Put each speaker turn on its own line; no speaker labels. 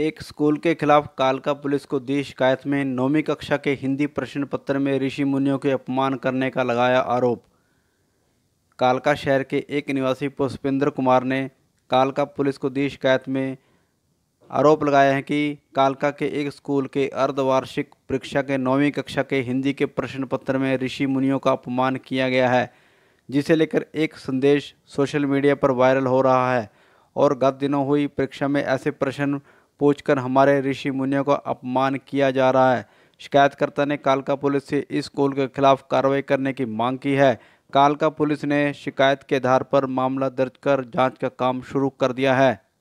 एक स्कूल के खिलाफ कालका पुलिस को दी शिकायत में नौवीं कक्षा के हिंदी प्रश्न पत्र में ऋषि मुनियों के अपमान करने का लगाया आरोप कालका शहर के एक निवासी पुष्पेंद्र कुमार ने कालका पुलिस को दी शिकायत में आरोप लगाया है कि कालका के एक स्कूल के अर्धवार्षिक परीक्षा के नौवीं कक्षा के हिंदी के प्रश्न पत्र में ऋषि मुनियों का अपमान किया गया है जिसे लेकर एक संदेश सोशल मीडिया पर वायरल हो रहा है और गत दिनों हुई परीक्षा में ऐसे प्रश्न पूछकर हमारे ऋषि मुनियों का अपमान किया जा रहा है शिकायतकर्ता ने कालका पुलिस से इस स्कूल के खिलाफ कार्रवाई करने की मांग की है कालका पुलिस ने शिकायत के आधार पर मामला दर्ज कर जांच का काम शुरू कर दिया है